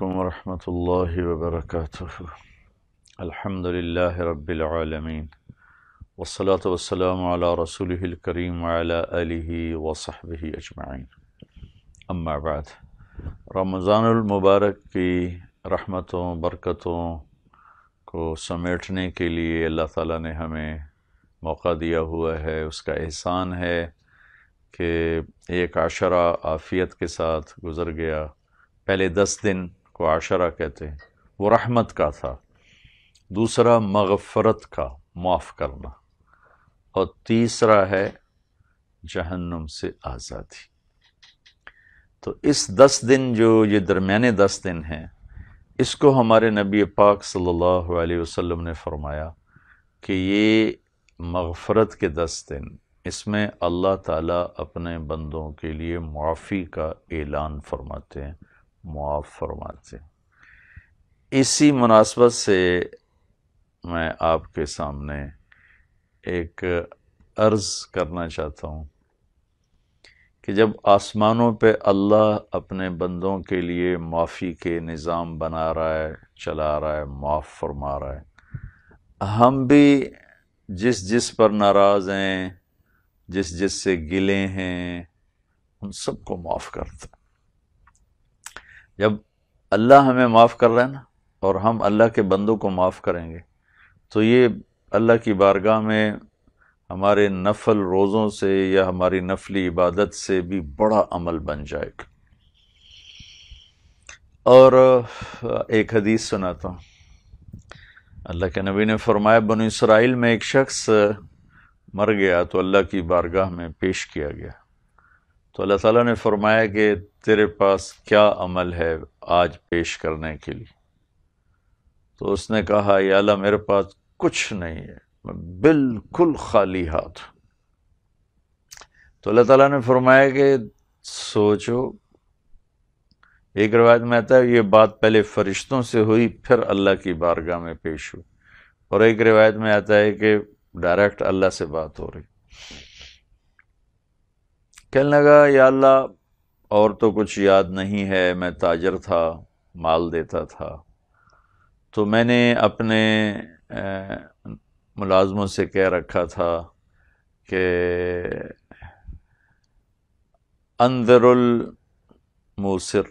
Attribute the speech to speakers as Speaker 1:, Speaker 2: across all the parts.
Speaker 1: علیکم ورحمۃ اللہ وبرکاتہ الحمد للہ رب العالمین وسلاۃ وسلم علیہ رسول الکریم اللہ علیہ وصحب اجمعین اما بعد رمضان المبارک کی رحمتوں برکتوں کو سمیٹنے کے لیے اللہ تعالیٰ نے ہمیں موقع دیا ہوا ہے اس کا احسان ہے کہ ایک عشرہ عافیت کے ساتھ گزر گیا پہلے دس دن کو عشرہ کہتے ہیں وہ رحمت کا تھا دوسرا مغفرت کا معاف کرنا اور تیسرا ہے جہنم سے آزادی تو اس دس دن جو یہ درمیانے دس دن ہیں اس کو ہمارے نبی پاک صلی اللہ علیہ وسلم نے فرمایا کہ یہ مغفرت کے دس دن اس میں اللہ تعالیٰ اپنے بندوں کے لیے معافی کا اعلان فرماتے ہیں معاف فرماتے اسی مناسبت سے میں آپ کے سامنے ایک عرض کرنا چاہتا ہوں کہ جب آسمانوں پہ اللہ اپنے بندوں کے لیے معافی کے نظام بنا رہا ہے چلا رہا ہے معاف فرما رہا ہے ہم بھی جس جس پر ناراض ہیں جس جس سے گلے ہیں ان سب کو معاف کرتے ہیں جب اللہ ہمیں معاف کر رہا ہے نا اور ہم اللہ کے بندوں کو معاف کریں گے تو یہ اللہ کی بارگاہ میں ہمارے نفل روزوں سے یا ہماری نفلی عبادت سے بھی بڑا عمل بن جائے گا اور ایک حدیث سناتا ہوں اللہ کے نبی نے فرمایا بنو اسرائیل میں ایک شخص مر گیا تو اللہ کی بارگاہ میں پیش کیا گیا تو اللہ تعالیٰ نے فرمایا کہ تیرے پاس کیا عمل ہے آج پیش کرنے کے لیے تو اس نے کہا یا اللہ میرے پاس کچھ نہیں ہے میں بالکل خالی ہاتھ تو اللہ تعالیٰ نے فرمایا کہ سوچو ایک روایت میں آتا ہے یہ بات پہلے فرشتوں سے ہوئی پھر اللہ کی بارگاہ میں پیش ہو اور ایک روایت میں آتا ہے کہ ڈائریکٹ اللہ سے بات ہو رہی کہنے لگا یا اللہ اور تو کچھ یاد نہیں ہے میں تاجر تھا مال دیتا تھا تو میں نے اپنے ملازموں سے کہہ رکھا تھا کہ اندر الموسر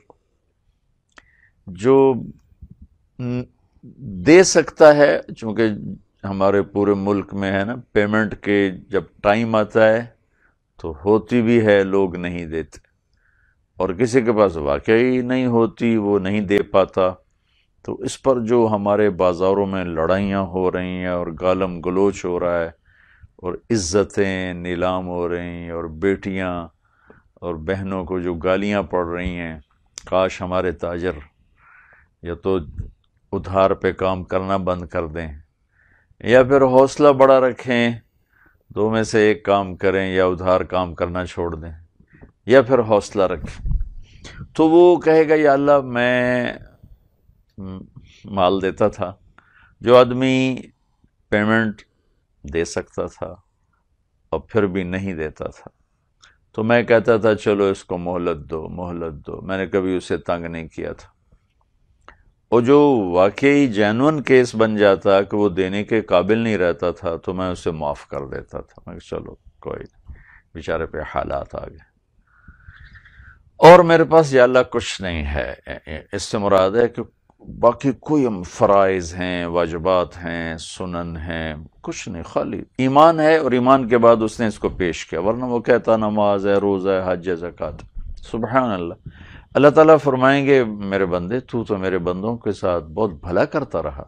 Speaker 1: جو دے سکتا ہے چونکہ ہمارے پورے ملک میں ہے نا پیمنٹ کے جب ٹائم آتا ہے تو ہوتی بھی ہے لوگ نہیں دیتے اور کسی کے پاس واقعی نہیں ہوتی وہ نہیں دے پاتا تو اس پر جو ہمارے بازاروں میں لڑائیاں ہو رہی ہیں اور گالم گلوچ ہو رہا ہے اور عزتیں نیلام ہو رہی ہیں اور بیٹیاں اور بہنوں کو جو گالیاں پڑ رہی ہیں کاش ہمارے تاجر یا تو ادھار پہ کام کرنا بند کر دیں یا پھر حوصلہ بڑا رکھیں دو میں سے ایک کام کریں یا ادھار کام کرنا چھوڑ دیں یا پھر حوصلہ رکھیں تو وہ کہے گا یا اللہ میں مال دیتا تھا جو آدمی پیمنٹ دے سکتا تھا اور پھر بھی نہیں دیتا تھا تو میں کہتا تھا چلو اس کو محلت دو محلت دو میں نے کبھی اسے تنگ نہیں کیا تھا جو واقعی جینون کیس بن جاتا کہ وہ دینے کے قابل نہیں رہتا تھا تو میں اسے معاف کر دیتا تھا میں چلو کوئی نہیں بیچارے پہ حالات آ گئے اور میرے پاس یہ اللہ کچھ نہیں ہے اس سے مراد ہے کہ باقی کوئی فرائض ہیں واجبات ہیں سنن ہیں کچھ نہیں خالی ایمان ہے اور ایمان کے بعد اس نے اس کو پیش کیا ورنہ وہ کہتا نماز ہے روزہ حج ہے کہ سبحان اللہ اللہ تعالیٰ فرمائیں گے میرے بندے تو تو میرے بندوں کے ساتھ بہت بھلا کرتا رہا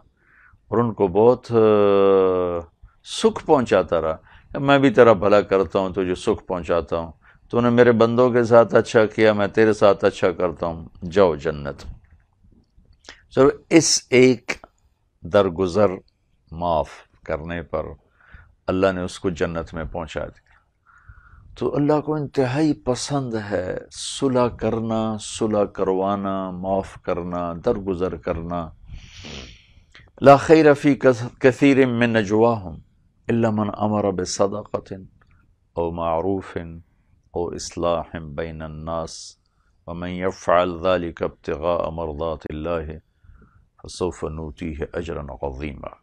Speaker 1: اور ان کو بہت سکھ پہنچاتا رہا میں بھی تیرا بھلا کرتا ہوں تو جو سکھ پہنچاتا ہوں تو انہیں میرے بندوں کے ساتھ اچھا کیا میں تیرے ساتھ اچھا کرتا ہوں جاؤ جنت سر اس ایک درگزر معاف کرنے پر اللہ نے اس کو جنت میں پہنچا دیا تو اللہ کو انتہائی پسند ہے صلح کرنا صلح کروانا معاف کرنا درگزر کرنا لا خیر فی کثیر من نجواہم الا من امر بصدقت او معروف او اصلاح بین الناس ومن يفعل ذلك ابتغاء مرضات اللہ فصوف نوتیہ اجرا عظیما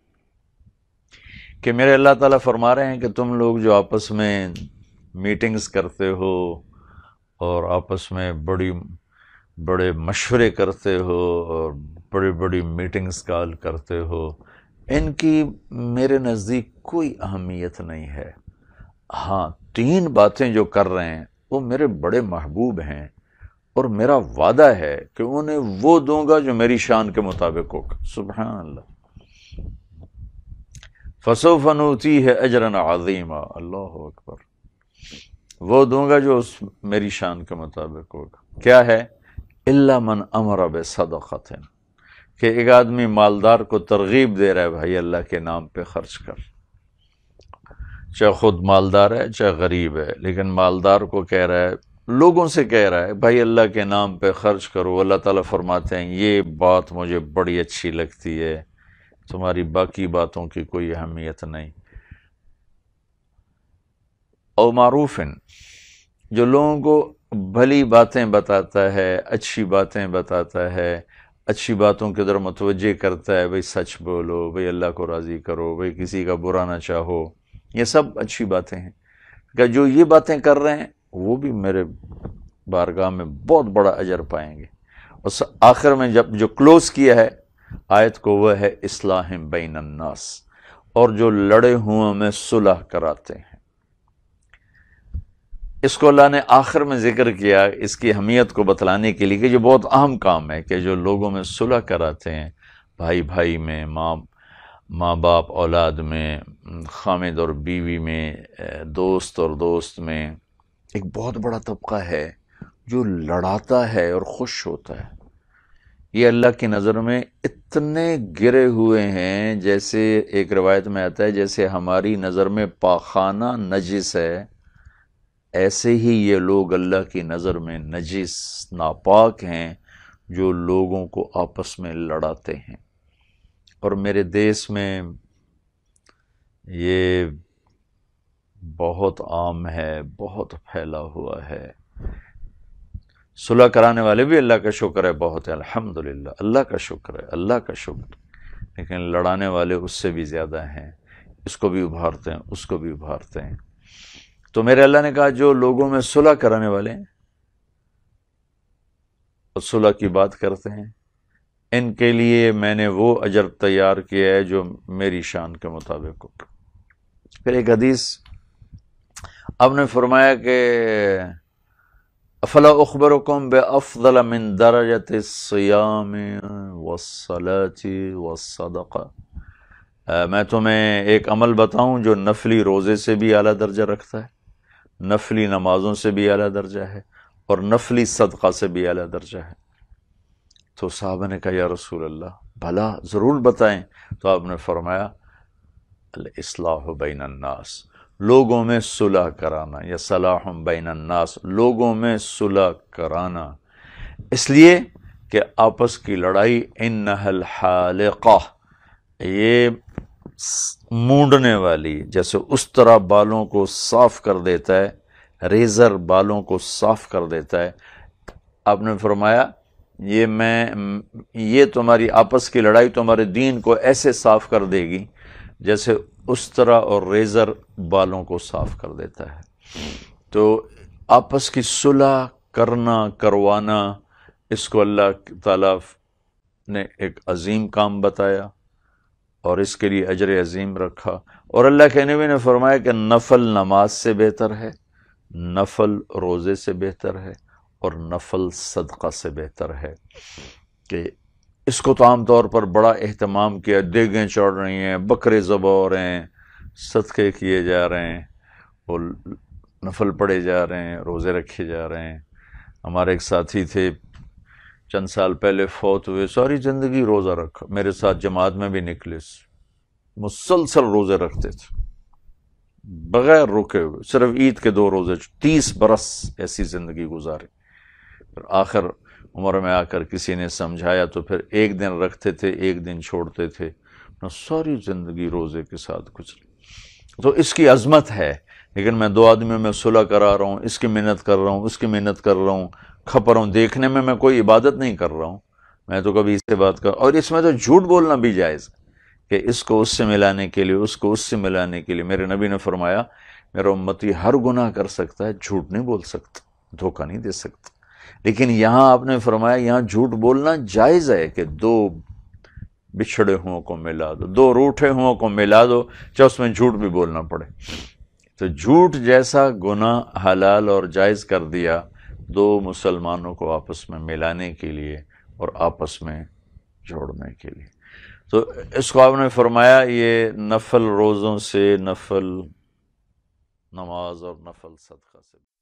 Speaker 1: کہ میرے اللہ تعالیٰ فرما رہے ہیں کہ تم لوگ جو آپس میں میٹنگز کرتے ہو اور آپس میں بڑی بڑے مشورے کرتے ہو اور بڑی بڑی میٹنگز کال کرتے ہو ان کی میرے نزدیک کوئی اہمیت نہیں ہے ہاں تین باتیں جو کر رہے ہیں وہ میرے بڑے محبوب ہیں اور میرا وعدہ ہے کہ انہیں وہ دوں گا جو میری شان کے مطابق ہوگا سبحان اللہ فصوفنوتی ہے اجرن عظیمہ اللہ اکبر وہ دوں گا جو اس میری شان کے مطابق ہوگا کیا ہے اللہ من امر اب صدقت کہ ایک آدمی مالدار کو ترغیب دے رہا ہے بھائی اللہ کے نام پہ خرچ کر چاہے خود مالدار ہے چاہے غریب ہے لیکن مالدار کو کہہ رہا ہے لوگوں سے کہہ رہا ہے بھائی اللہ کے نام پہ خرچ کرو اللہ تعالیٰ فرماتے ہیں یہ بات مجھے بڑی اچھی لگتی ہے تمہاری باقی باتوں کی کوئی اہمیت نہیں او معروفن جو لوگوں کو بھلی باتیں بتاتا ہے اچھی باتیں بتاتا ہے اچھی باتوں کے طرف متوجہ کرتا ہے بھئی سچ بولو بھئی اللہ کو راضی کرو بھئی کسی کا برا نہ چاہو یہ سب اچھی باتیں ہیں کہ جو یہ باتیں کر رہے ہیں وہ بھی میرے بارگاہ میں بہت بڑا اجر پائیں گے اس آخر میں جب جو کلوز کیا ہے آیت کو وہ ہے اسلام بین الناس اور جو لڑے ہوئے میں صلح کراتے ہیں اس کو اللہ نے آخر میں ذکر کیا اس کی اہمیت کو بتلانے کے لیے کہ جو بہت اہم کام ہے کہ جو لوگوں میں صلح کراتے ہیں بھائی بھائی میں ماں ماں باپ اولاد میں خامد اور بیوی میں دوست اور دوست میں ایک بہت بڑا طبقہ ہے جو لڑاتا ہے اور خوش ہوتا ہے یہ اللہ کی نظر میں اتنے گرے ہوئے ہیں جیسے ایک روایت میں آتا ہے جیسے ہماری نظر میں پاخانہ نجس ہے ایسے ہی یہ لوگ اللہ کی نظر میں نجیس ناپاک ہیں جو لوگوں کو آپس میں لڑاتے ہیں اور میرے دیس میں یہ بہت عام ہے بہت پھیلا ہوا ہے صلح کرانے والے بھی اللہ کا شکر ہے بہت الحمد الحمدللہ اللہ کا شکر ہے اللہ کا شکر لیکن لڑانے والے اس سے بھی زیادہ ہیں اس کو بھی ابھارتے ہیں اس کو بھی ابھارتے ہیں تو میرے اللہ نے کہا جو لوگوں میں صلح کرانے والے ہیں اور صلح کی بات کرتے ہیں ان کے لیے میں نے وہ اجر تیار کیا ہے جو میری شان کے مطابق ہو پھر ایک حدیث آپ نے فرمایا کہ افلا اخبر قم بے افلا والصلاة سیام میں تمہیں ایک عمل بتاؤں جو نفلی روزے سے بھی اعلیٰ درجہ رکھتا ہے نفلی نمازوں سے بھی اعلیٰ درجہ ہے اور نفلی صدقہ سے بھی اعلیٰ درجہ ہے تو صاحب نے کہا یا رسول اللہ بھلا ضرور بتائیں تو آپ نے فرمایا الاصلاح بین الناس لوگوں میں صلح کرانا یا صلاح بین الناس لوگوں میں صلح کرانا اس لیے کہ آپس کی لڑائی ان نہ یہ مونڈنے والی جیسے اس طرح بالوں کو صاف کر دیتا ہے ریزر بالوں کو صاف کر دیتا ہے آپ نے فرمایا یہ میں یہ تمہاری آپس کی لڑائی تمہارے دین کو ایسے صاف کر دے گی جیسے اس طرح اور ریزر بالوں کو صاف کر دیتا ہے تو آپس کی صلح کرنا کروانا اس کو اللہ تعالیٰ نے ایک عظیم کام بتایا اور اس کے لیے اجر عظیم رکھا اور اللہ کے نبی نے فرمایا کہ نفل نماز سے بہتر ہے نفل روزے سے بہتر ہے اور نفل صدقہ سے بہتر ہے کہ اس کو تو عام طور پر بڑا اہتمام کیا دیگیں چڑھ رہی ہیں بکرے ہو رہے ہیں صدقے کیے جا رہے ہیں اور نفل پڑھے جا رہے ہیں روزے رکھے جا رہے ہیں ہمارے ایک ساتھی تھے چند سال پہلے فوت ہوئے ساری زندگی روزہ رکھا میرے ساتھ جماعت میں بھی نکلے مسلسل روزے رکھتے تھے بغیر رکے ہوئے صرف عید کے دو روزے تیس برس ایسی زندگی گزارے پھر آخر عمر میں آ کر کسی نے سمجھایا تو پھر ایک دن رکھتے تھے ایک دن چھوڑتے تھے ساری زندگی روزے کے ساتھ گزری تو اس کی عظمت ہے لیکن میں دو آدمیوں میں صلح کرا رہا ہوں اس کی محنت کر رہا ہوں اس کی محنت کر رہا ہوں کھپر ہوں دیکھنے میں میں کوئی عبادت نہیں کر رہا ہوں میں تو کبھی اس سے بات کر اور اس میں تو جھوٹ بولنا بھی جائز کہ اس کو اس سے ملانے کے لیے اس کو اس سے ملانے کے لیے میرے نبی نے فرمایا میرا امتی ہر گناہ کر سکتا ہے جھوٹ نہیں بول سکتا دھوکہ نہیں دے سکتا لیکن یہاں آپ نے فرمایا یہاں جھوٹ بولنا جائز ہے کہ دو بچھڑے ہوں کو ملا دو دو روٹھے کو ملا دو چاہے اس میں جھوٹ بھی بولنا پڑے تو جھوٹ جیسا گناہ حلال اور جائز کر دیا دو مسلمانوں کو آپس میں ملانے کے لیے اور آپس میں جوڑنے کے لیے تو اس کو آپ نے فرمایا یہ نفل روزوں سے نفل نماز اور نفل صدقہ سے